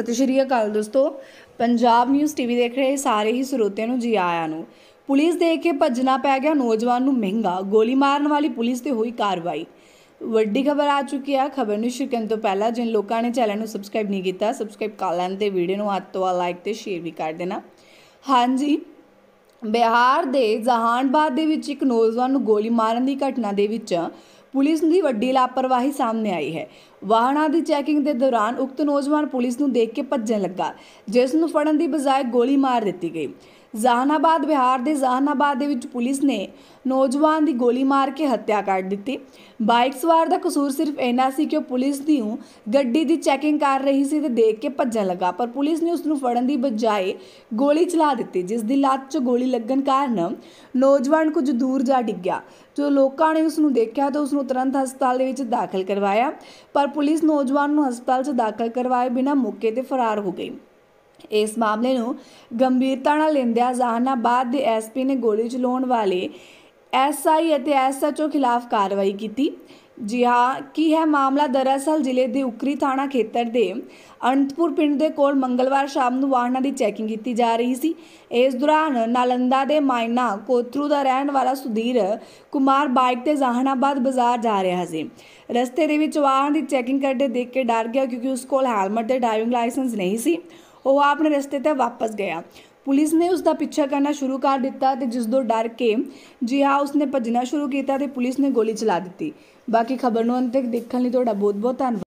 ਸਤਿ ਸ਼੍ਰੀ ਅਕਾਲ ਦੋਸਤੋ Punjab news TV ਦੇਖ ਰਹੇ ਸਾਰੇ ਹੀ ਸਰੋਤਿਆਂ ਨੂੰ ਜੀ ਆਇਆਂ ਨੂੰ ਪੁਲਿਸ ਦੇ ਕੇ ਭੱਜਣਾ ਪੈ ਗਿਆ ਨੌਜਵਾਨ ਨੂੰ ਮਹਿੰਗਾ ਗੋਲੀ ਮਾਰਨ ਵਾਲੀ ਪੁਲਿਸ ਤੇ ਹੋਈ ਕਾਰਵਾਈ ਵੱਡੀ ਖਬਰ ਆ ਚੁੱਕੀ ਆ ਖਬਰ ਨੂੰ ਸ਼ੁਰੂ ਕਰਨ ਤੋਂ ਪਹਿਲਾਂ ਜਿਨ ਲੋਕਾਂ ਨੇ ਚੈਨਲ ਨੂੰ ਸਬਸਕ੍ਰਾਈਬ ਨਹੀਂ ਕੀਤਾ ਸਬਸਕ੍ਰਾਈਬ ਕਰ ਲੈਣ ਤੇ ਵੀਡੀਓ ਨੂੰ ਹੱਥ ਤੋਂ ਲਾਈਕ ਤੇ ਸ਼ੇਅਰ ਵੀ ਕਰ ਦੇਣਾ ਹਾਂਜੀ ਬਿਹਾਰ ਦੇ ਜਹਾਨਬਾਦ ਦੇ ਵਿੱਚ ਇੱਕ ਨੌਜਵਾਨ ਨੂੰ ਗੋਲੀ ਮਾਰਨ ਦੀ ਘਟਨਾ ਦੇ ਵਿੱਚ ਪੁਲਿਸ ਦੀ ਵੱਡੀ ਲਾਪਰਵਾਹੀ ਸਾਹਮਣੇ ਆਈ ਹੈ ਵਾਹਨਾਂ ਦੀ ਚੈਕਿੰਗ ਦੇ ਦੌਰਾਨ ਉਕਤ ਨੌਜਵਾਨ ਪੁਲਿਸ ਨੂੰ ਦੇਖ ਕੇ ਭੱਜਣ ਲੱਗਾ ਜਿਸ ਨੂੰ ਫੜਨ ਦੀ ਬਜਾਏ ਗੋਲੀ ਮਾਰ ਦਿੱਤੀ ਗਈ ਜ਼ਾਹਨਾਬਾਦ ਬਿਹਾਰ ਦੇ ਜ਼ਾਹਨਾਬਾਦ ਦੇ ਵਿੱਚ ਪੁਲਿਸ ਨੇ ਨੌਜਵਾਨ ਦੀ ਗੋਲੀ ਮਾਰ ਕੇ ਹੱਤਿਆ ਕਰ ਦਿੱਤੀ ਬਾਈਕ ਸਵਾਰ ਦਾ ਕਸੂਰ ਸਿਰਫ ਇਹਨਾਂ ਸੀ ਕਿ ਉਹ ਪੁਲਿਸ ਦੀ ਹੂੰ ਗੱਡੀ ਦੀ ਚੈਕਿੰਗ ਕਰ ਰਹੀ ਸੀ ਤੇ ਦੇਖ ਕੇ ਭੱਜਣ ਲੱਗਾ ਪਰ ਪੁਲਿਸ ਨੇ ਉਸ ਨੂੰ ਫੜਨ ਦੀ ਬਜਾਏ ਗੋਲੀ ਚਲਾ ਦਿੱਤੀ ਜਿਸ ਦੀ ਲੱਤ 'ਚ ਗੋਲੀ ਲੱਗਣ ਕਾਰਨ ਨੌਜਵਾਨ ਕੁਝ ਦੂਰ ਜਾ ਡਿੱਗਿਆ ਜੋ ਲੋਕਾਂ ਨੇ ਉਸ ਨੂੰ ਦੇਖਿਆ ਤਾਂ ਉਸ ਨੂੰ ਤੁਰੰਤ ਹਸਪਤਾਲ ਦੇ ਵਿੱਚ ਦਾਖਲ ਕਰਵਾਇਆ ਪਰ ਪੁਲਿਸ ਨੌਜਵਾਨ ਨੂੰ ਹਸਪਤਾਲ 'ਚ ਦਾਖਲ ਕਰਵਾਏ ਬਿਨਾਂ ਮੌਕੇ ਤੇ ਫਰਾਰ ਹੋ ਗਈ ਇਸ ਮਾਮਲੇ ਨੂੰ ਗੰਭੀਰਤਾ ਨਾਲ ਲੈਂਦਿਆਂ ਜ਼ਹਾਨਾਬਾਦ ਦੇ ਐਸਪੀ ਨੇ ਗੋਲੀ ਚਲਾਉਣ ਵਾਲੇ ਐਸਆਈ ਅਤੇ ਐਸਐਚਓ ਖਿਲਾਫ ਕਾਰਵਾਈ ਕੀਤੀ ਜੀ ਹਾਂ ਕੀ ਹੈ ਮਾਮਲਾ ਦਰਅਸਲ ਜ਼ਿਲ੍ਹੇ ਦੇ ਉਕਰੀ ਥਾਣਾ ਖੇਤਰ ਦੇ ਅੰਤਪੁਰ ਪਿੰਡ ਦੇ ਕੋਲ ਮੰਗਲਵਾਰ ਸ਼ਾਮ ਨੂੰ ਵਾਹਨਾਂ ਦੀ ਚੈਕਿੰਗ ਕੀਤੀ ਜਾ ਰਹੀ ਸੀ ਇਸ ਦੌਰਾਨ ਨਾਲੰਦਾ ਦੇ ਮਾਇਨਾ ਕੋਤਰੂ ਦਾ ਰਹਿਣ ਵਾਲਾ ਸੁਧੀਰ ਕੁਮਾਰ ਬਾਈਕ ਤੇ ਜ਼ਹਾਨਾਬਾਦ ਬਾਜ਼ਾਰ ਜਾ ਰਿਹਾ ਸੀ ਰਸਤੇ ਦੇ ਵਿੱਚ ਵਾਹਨ ਦੀ ਚੈਕਿੰਗ ਕਰਦੇ ਦੇਖ ਕੇ ਡਰ ਗਿਆ ਕਿਉਂਕਿ ਉਸ ਕੋਲ ਹੈਲਮਟ ਤੇ ਡਰਾਈਵਿੰਗ ਲਾਇਸੈਂਸ ਨਹੀਂ ਸੀ ਉਹ ਆਪਣੇ ਰਸਤੇ ਤੇ ਵਾਪਸ ਗਿਆ ਪੁਲਿਸ ਨੇ ਉਸ ਦਾ ਪਿੱਛਾ ਕਰਨਾ ਸ਼ੁਰੂ ਕਰ ਦਿੱਤਾ ਤੇ ਜਿਸ ਤੋਂ ਡਰ ਕੇ ਜਿਹਾ ਉਸਨੇ ਭੱਜਣਾ ਸ਼ੁਰੂ ਕੀਤਾ ਤੇ ਪੁਲਿਸ ਨੇ ਗੋਲੀ ਚਲਾ ਦਿੱਤੀ ਬਾਕੀ ਖਬਰ ਨੂੰ ਅੰਤ ਤੱਕ ਦੇਖਣ ਲਈ ਤੁਹਾਡਾ ਬਹੁਤ ਬਹੁਤ ਧੰਨਵਾਦ